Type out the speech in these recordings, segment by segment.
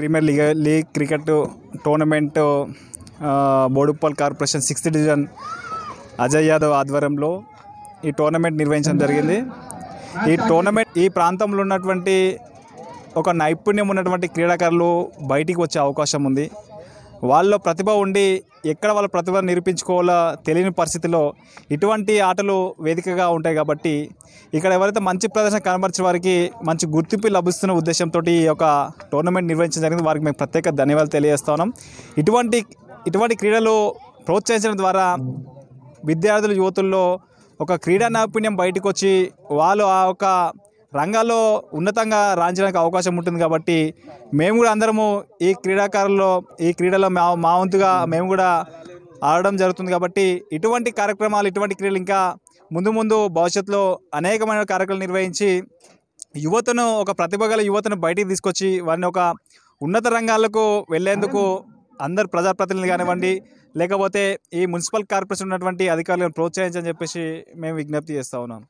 premier league league cricket tournament Boduppal corporation sixth division Ajay Yadav ఆధ్వర్యంలో ఈ tournament నిర్వహించడం జరిగింది ఈ టోర్నమెంట్ ఈ ప్రాంతంలో ఉన్నటువంటి ఒక నైపుణ్యం ఉన్నటువంటి క్రీడాకారులు బయటికి వచ్చే అవకాశం ఉంది వాళ్ళ ప్రతిభ ఉండి ఎక్కడ వాళ్ళ ప్రతిభ నిరూపించుకోవాలో తెలియని పరిస్థితిలో ఇటువంటి ఆటలు వేదికగా ఉంటాయి కాబట్టి ఇక్కడ ఎవరైతే మంచి ప్రదర్శన కనబరిచే వారికి మంచి గుర్తింపు లభిస్తున్న ఉద్దేశంతో ఈ యొక్క టోర్నమెంట్ నిర్వహించడం జరిగింది వారికి మేము ప్రత్యేక ధన్యవాదాలు తెలియజేస్తా ఉన్నాం ఇటువంటి ఇటువంటి క్రీడలు ప్రోత్సహించడం ద్వారా విద్యార్థులు యువతుల్లో ఒక క్రీడా నైపుణ్యం బయటకు వచ్చి వాళ్ళు ఆ ఒక రంగాల్లో ఉన్నతంగా రాణించడానికి అవకాశం ఉంటుంది కాబట్టి మేము కూడా అందరము ఈ క్రీడాకారుల్లో ఈ క్రీడలో మా మా వంతుగా మేము కూడా ఆడడం జరుగుతుంది కాబట్టి ఇటువంటి కార్యక్రమాలు ఇటువంటి క్రియలు ఇంకా ముందు ముందు భవిష్యత్తులో అనేకమైన కార్యక్రమాలు నిర్వహించి యువతను ఒక ప్రతిభగల యువతను బయటికి తీసుకొచ్చి వారిని ఒక ఉన్నత రంగాలకు వెళ్ళేందుకు అందరు ప్రజాప్రతినిధులు కానివ్వండి లేకపోతే ఈ మున్సిపల్ కార్పొరేషన్ ఉన్నటువంటి అధికారులను ప్రోత్సహించని చెప్పేసి మేము విజ్ఞప్తి చేస్తూ ఉన్నాం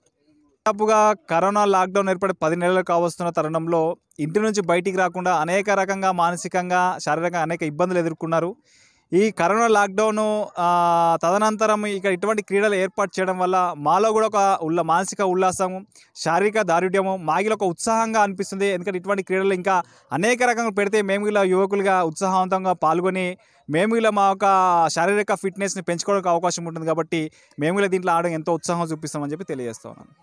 దాదాపుగా కరోనా లాక్డౌన్ ఏర్పడి పది నెలలు కావస్తున్న తరుణంలో ఇంటి నుంచి బయటికి రాకుండా అనేక రకంగా మానసికంగా శారీరకంగా అనేక ఇబ్బందులు ఎదుర్కొన్నారు ఈ కరోనా లాక్డౌన్ తదనంతరం ఇక ఇటువంటి క్రీడలు ఏర్పాటు చేయడం వల్ల మాలో కూడా ఒక ఉల్ల మానసిక ఉల్లాసము శారీరక దారుఢ్యము మాగిలో ఒక ఉత్సాహంగా అనిపిస్తుంది ఎందుకంటే ఇటువంటి క్రీడలు ఇంకా అనేక రకంగా పెడితే మేము ఇలా యువకులుగా ఉత్సాహవంతంగా పాల్గొని మేము ఇలా మా యొక్క శారీరక ఫిట్నెస్ని పెంచుకోవడానికి అవకాశం ఉంటుంది కాబట్టి మేము ఇలా దీంట్లో ఆడడం ఎంతో ఉత్సాహం చూపిస్తామని చెప్పి తెలియజేస్తున్నాను